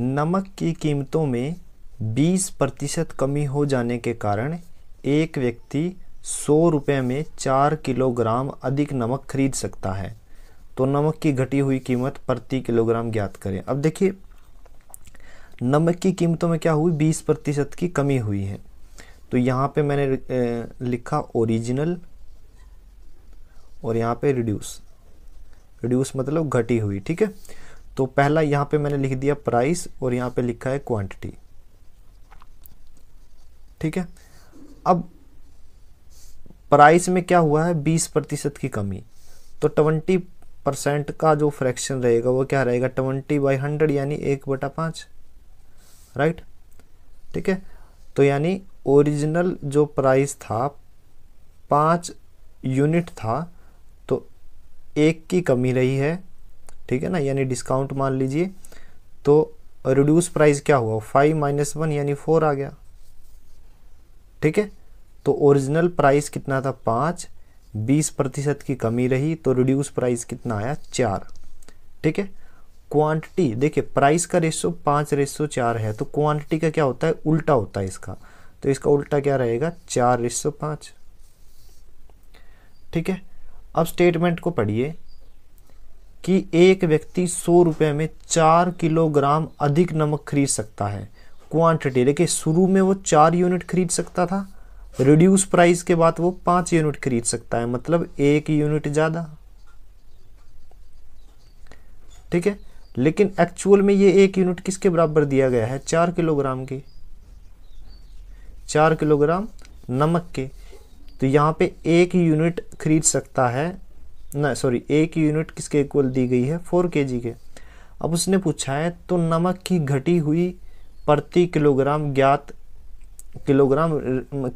नमक की कीमतों में 20 प्रतिशत कमी हो जाने के कारण एक व्यक्ति सौ रुपये में चार किलोग्राम अधिक नमक खरीद सकता है तो नमक की घटी हुई कीमत प्रति किलोग्राम ज्ञात करें अब देखिए नमक की कीमतों में क्या हुई 20 प्रतिशत की कमी हुई है तो यहाँ पे मैंने लिखा ओरिजिनल और यहाँ पे रिड्यूस रिड्यूस मतलब घटी हुई ठीक है तो पहला यहाँ पे मैंने लिख दिया प्राइस और यहाँ पे लिखा है क्वांटिटी ठीक है अब प्राइस में क्या हुआ है बीस प्रतिशत की कमी तो ट्वेंटी परसेंट का जो फ्रैक्शन रहेगा वो क्या रहेगा ट्वेंटी बाई हंड्रेड यानी एक बटा पाँच राइट ठीक है तो यानी ओरिजिनल जो प्राइस था पाँच यूनिट था तो एक की कमी रही है ठीक है ना यानी डिस्काउंट मान लीजिए तो रिड्यूस प्राइस क्या हुआ फाइव माइनस वन यानी फोर आ गया ठीक है तो ओरिजिनल प्राइस कितना था पाँच बीस प्रतिशत की कमी रही तो रिड्यूस प्राइस कितना आया चार ठीक है क्वांटिटी देखिए प्राइस का रेशो पाँच रेशो चार है तो क्वांटिटी का क्या होता है उल्टा होता है इसका तो इसका उल्टा क्या रहेगा चार रेशो पाँच ठीक है अब स्टेटमेंट को पढ़िए कि एक व्यक्ति सौ रुपये में चार किलोग्राम अधिक नमक खरीद सकता है क्वांटिटी देखिए शुरू में वो चार यूनिट खरीद सकता था रिड्यूस प्राइस के बाद वो पांच यूनिट खरीद सकता है मतलब एक यूनिट ज़्यादा ठीक है लेकिन एक्चुअल में ये एक यूनिट किसके बराबर दिया गया है चार किलोग्राम के चार किलोग्राम नमक के तो यहाँ पे एक यूनिट खरीद सकता है ना सॉरी ए की यूनिट किसके इक्वल दी गई है फोर के के अब उसने पूछा है तो नमक की घटी हुई प्रति किलोग्राम ज्ञात किलोग्राम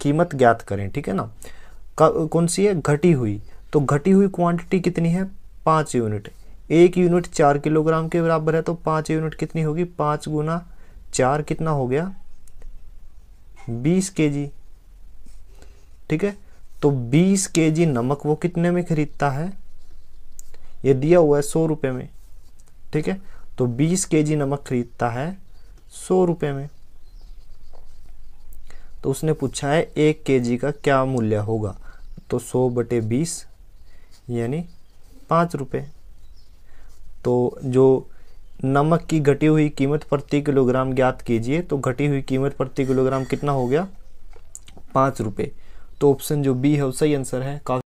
कीमत ज्ञात करें ठीक है ना कौन सी है घटी हुई तो घटी हुई क्वांटिटी कितनी है पाँच यूनिट एक यूनिट चार किलोग्राम के बराबर है तो पाँच यूनिट कितनी होगी पाँच गुना चार कितना हो गया बीस के जी ठीक है तो बीस के जी नमक वो कितने में खरीदता है ये दिया हुआ है सौ रुपये में ठीक है तो बीस के जी नमक खरीदता है सौ रुपये में तो उसने पूछा है एक के जी का क्या मूल्य होगा तो सौ बटे बीस यानी पाँच रुपये तो जो नमक की घटी हुई कीमत प्रति किलोग्राम ज्ञात कीजिए तो घटी हुई कीमत प्रति किलोग्राम कितना हो गया पाँच रुपये तो ऑप्शन जो बी है वो सही आंसर है